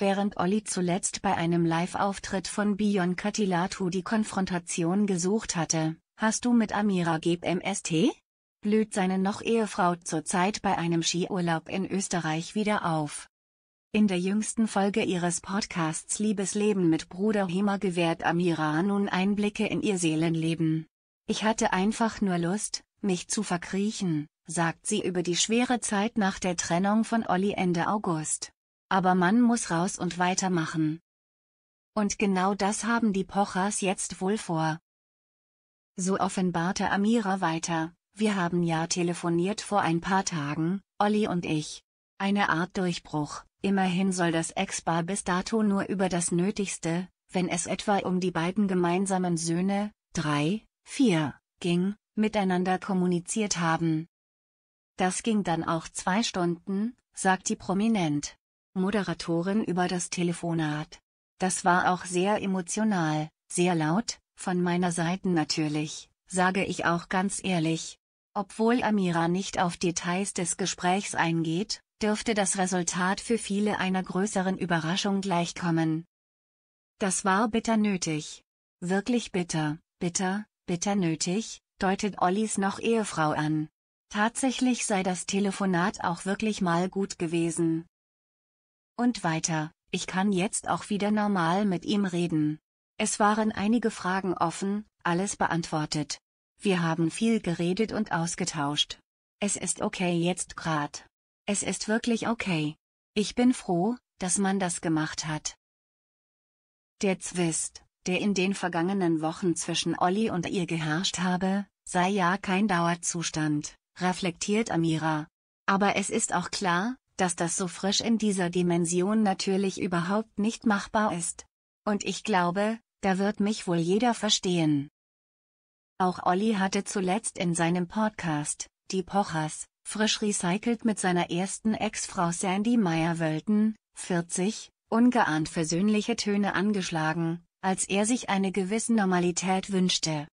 Während Olli zuletzt bei einem Live-Auftritt von Bion Katilatu die Konfrontation gesucht hatte, hast du mit Amira Geb MST? blüht seine noch Ehefrau zurzeit bei einem Skiurlaub in Österreich wieder auf. In der jüngsten Folge ihres Podcasts Liebesleben mit Bruder Hema gewährt Amira nun Einblicke in ihr Seelenleben. Ich hatte einfach nur Lust, mich zu verkriechen, sagt sie über die schwere Zeit nach der Trennung von Olli Ende August aber man muss raus und weitermachen. Und genau das haben die Pochers jetzt wohl vor. So offenbarte Amira weiter, wir haben ja telefoniert vor ein paar Tagen, Olli und ich. Eine Art Durchbruch, immerhin soll das Ex-Bar bis dato nur über das Nötigste, wenn es etwa um die beiden gemeinsamen Söhne, drei, vier, ging, miteinander kommuniziert haben. Das ging dann auch zwei Stunden, sagt die Prominent. Moderatorin über das Telefonat. Das war auch sehr emotional, sehr laut, von meiner Seite natürlich, sage ich auch ganz ehrlich. Obwohl Amira nicht auf Details des Gesprächs eingeht, dürfte das Resultat für viele einer größeren Überraschung gleichkommen. Das war bitter nötig. Wirklich bitter, bitter, bitter nötig, deutet Ollis noch Ehefrau an. Tatsächlich sei das Telefonat auch wirklich mal gut gewesen, und weiter, ich kann jetzt auch wieder normal mit ihm reden. Es waren einige Fragen offen, alles beantwortet. Wir haben viel geredet und ausgetauscht. Es ist okay jetzt grad. Es ist wirklich okay. Ich bin froh, dass man das gemacht hat. Der Zwist, der in den vergangenen Wochen zwischen Olli und ihr geherrscht habe, sei ja kein Dauerzustand, reflektiert Amira. Aber es ist auch klar, dass das so frisch in dieser Dimension natürlich überhaupt nicht machbar ist. Und ich glaube, da wird mich wohl jeder verstehen. Auch Olli hatte zuletzt in seinem Podcast, Die Pochers, frisch recycelt mit seiner ersten Ex-Frau Sandy Meyer-Wölten, 40, ungeahnt versöhnliche Töne angeschlagen, als er sich eine gewisse Normalität wünschte.